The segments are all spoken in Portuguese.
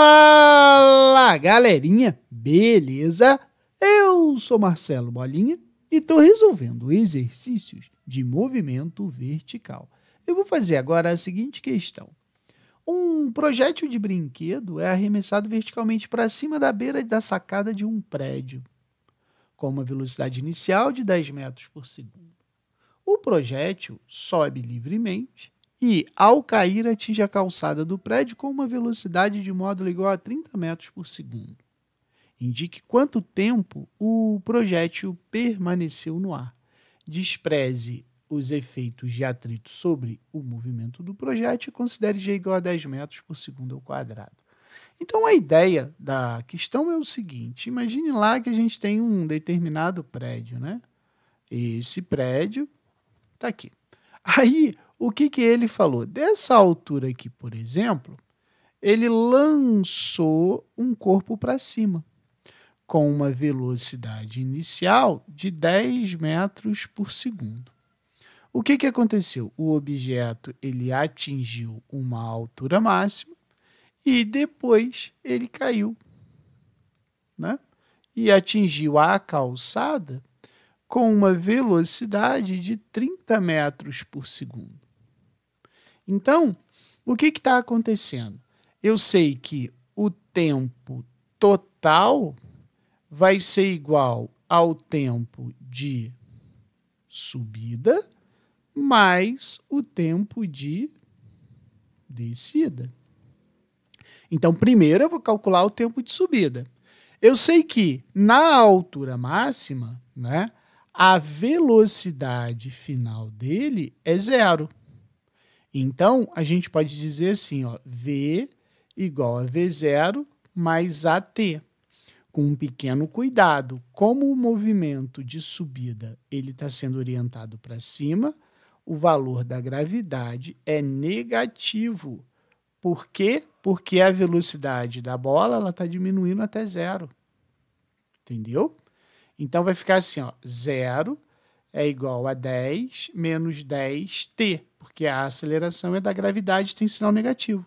Fala galerinha, beleza? Eu sou Marcelo Bolinha e estou resolvendo exercícios de movimento vertical. Eu vou fazer agora a seguinte questão. Um projétil de brinquedo é arremessado verticalmente para cima da beira da sacada de um prédio, com uma velocidade inicial de 10 metros por segundo. O projétil sobe livremente e, ao cair, atinge a calçada do prédio com uma velocidade de módulo igual a 30 metros por segundo. Indique quanto tempo o projétil permaneceu no ar. Despreze os efeitos de atrito sobre o movimento do projétil e considere G igual a 10 metros por segundo ao quadrado. Então, a ideia da questão é o seguinte: imagine lá que a gente tem um determinado prédio, né? Esse prédio está aqui. Aí, o que, que ele falou? Dessa altura aqui, por exemplo, ele lançou um corpo para cima, com uma velocidade inicial de 10 metros por segundo. O que, que aconteceu? O objeto ele atingiu uma altura máxima e depois ele caiu, né? E atingiu a calçada com uma velocidade de 30 metros por segundo. Então, o que está acontecendo? Eu sei que o tempo total vai ser igual ao tempo de subida mais o tempo de descida. Então, primeiro eu vou calcular o tempo de subida. Eu sei que na altura máxima, né, a velocidade final dele é zero. Então, a gente pode dizer assim, ó, V igual a V0 mais AT. Com um pequeno cuidado, como o movimento de subida ele está sendo orientado para cima, o valor da gravidade é negativo. Por quê? Porque a velocidade da bola está diminuindo até zero. Entendeu? Então vai ficar assim: ó, zero é igual a 10 menos 10t, porque a aceleração é da gravidade, tem sinal negativo.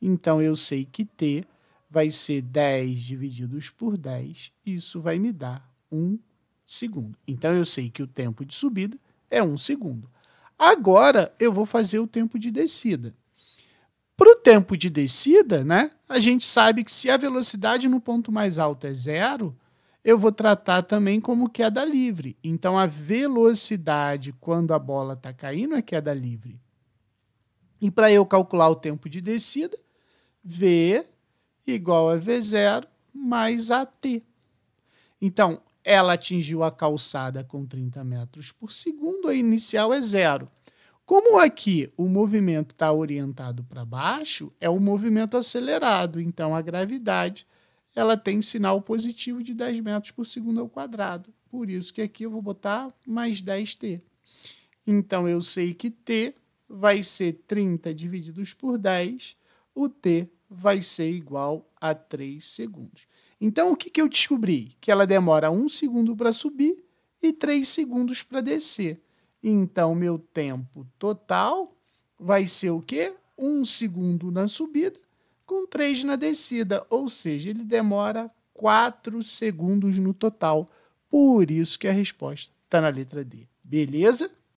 Então eu sei que t vai ser 10 divididos por 10, isso vai me dar 1 segundo. Então eu sei que o tempo de subida é 1 segundo. Agora eu vou fazer o tempo de descida. Para o tempo de descida, né, a gente sabe que se a velocidade no ponto mais alto é zero, eu vou tratar também como queda livre. Então, a velocidade quando a bola está caindo é queda livre. E para eu calcular o tempo de descida, V igual a V0 mais AT. Então, ela atingiu a calçada com 30 metros por segundo, a inicial é zero. Como aqui o movimento está orientado para baixo, é um movimento acelerado, então a gravidade ela tem sinal positivo de 10 metros por segundo ao quadrado. Por isso que aqui eu vou botar mais 10t. Então, eu sei que t vai ser 30 dividido por 10, o t vai ser igual a 3 segundos. Então, o que, que eu descobri? Que ela demora 1 segundo para subir e 3 segundos para descer. Então, meu tempo total vai ser o quê? 1 segundo na subida com 3 na descida, ou seja, ele demora 4 segundos no total. Por isso que a resposta está na letra D. Beleza?